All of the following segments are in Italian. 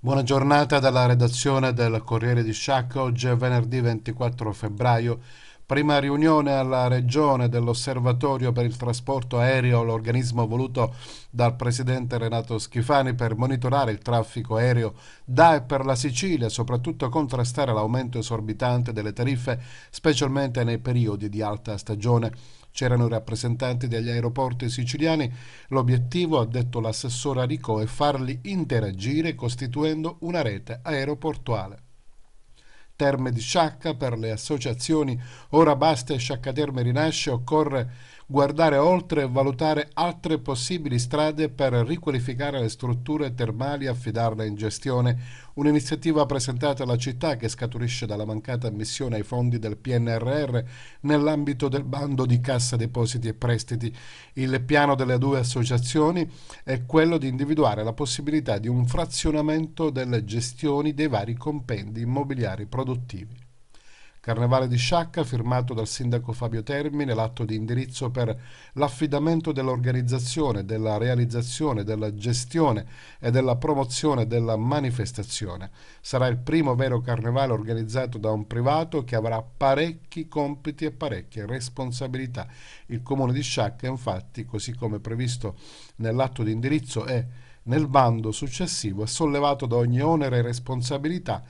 Buona giornata dalla redazione del Corriere di Sciacca, oggi è venerdì 24 febbraio Prima riunione alla regione dell'Osservatorio per il trasporto aereo, l'organismo voluto dal presidente Renato Schifani per monitorare il traffico aereo da e per la Sicilia, soprattutto contrastare l'aumento esorbitante delle tariffe, specialmente nei periodi di alta stagione. C'erano i rappresentanti degli aeroporti siciliani. L'obiettivo, ha detto l'assessore Ricò, è farli interagire costituendo una rete aeroportuale. Terme di Sciacca, per le associazioni Ora Basta e Sciacca Terme Rinasce occorre guardare oltre e valutare altre possibili strade per riqualificare le strutture termali e affidarle in gestione. Un'iniziativa presentata alla città che scaturisce dalla mancata ammissione ai fondi del PNRR nell'ambito del bando di Cassa Depositi e Prestiti. Il piano delle due associazioni è quello di individuare la possibilità di un frazionamento delle gestioni dei vari compendi immobiliari produttivi. Carnevale di Sciacca, firmato dal sindaco Fabio Termine, l'atto di indirizzo per l'affidamento dell'organizzazione, della realizzazione, della gestione e della promozione della manifestazione. Sarà il primo vero carnevale organizzato da un privato che avrà parecchi compiti e parecchie responsabilità. Il comune di Sciacca, infatti, così come previsto nell'atto di indirizzo e nel bando successivo, è sollevato da ogni onere e responsabilità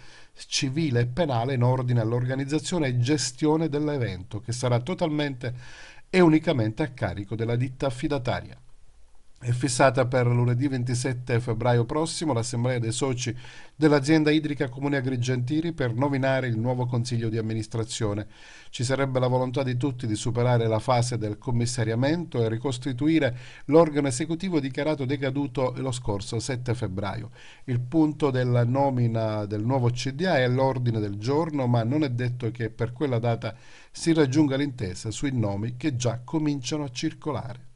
civile e penale in ordine all'organizzazione e gestione dell'evento, che sarà totalmente e unicamente a carico della ditta affidataria. È fissata per lunedì 27 febbraio prossimo l'assemblea dei soci dell'azienda idrica Comune Agrigentiri per nominare il nuovo consiglio di amministrazione. Ci sarebbe la volontà di tutti di superare la fase del commissariamento e ricostituire l'organo esecutivo dichiarato decaduto lo scorso 7 febbraio. Il punto della nomina del nuovo CDA è all'ordine del giorno, ma non è detto che per quella data si raggiunga l'intesa sui nomi che già cominciano a circolare.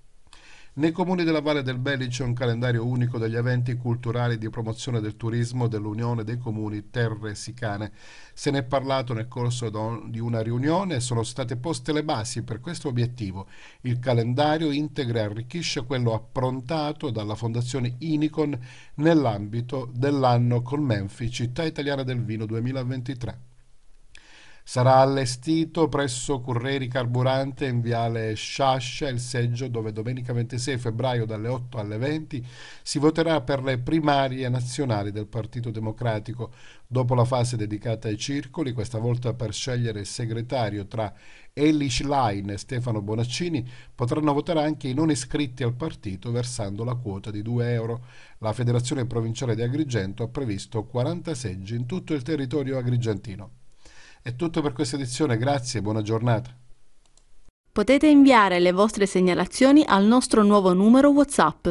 Nei comuni della Valle del Belice un calendario unico degli eventi culturali di promozione del turismo dell'Unione dei Comuni Terre Sicane. Se ne è parlato nel corso di una riunione e sono state poste le basi per questo obiettivo. Il calendario integra e arricchisce quello approntato dalla Fondazione Inicon nell'ambito dell'anno con Colmenfi, città italiana del vino 2023. Sarà allestito presso Curreri Carburante in Viale Sciascia il seggio dove domenica 26 febbraio dalle 8 alle 20 si voterà per le primarie nazionali del Partito Democratico. Dopo la fase dedicata ai circoli, questa volta per scegliere il segretario tra Ellie Schlein e Stefano Bonaccini, potranno votare anche i non iscritti al partito versando la quota di 2 euro. La Federazione Provinciale di Agrigento ha previsto 40 seggi in tutto il territorio agrigentino. È tutto per questa edizione, grazie e buona giornata. Potete inviare le vostre segnalazioni al nostro nuovo numero WhatsApp.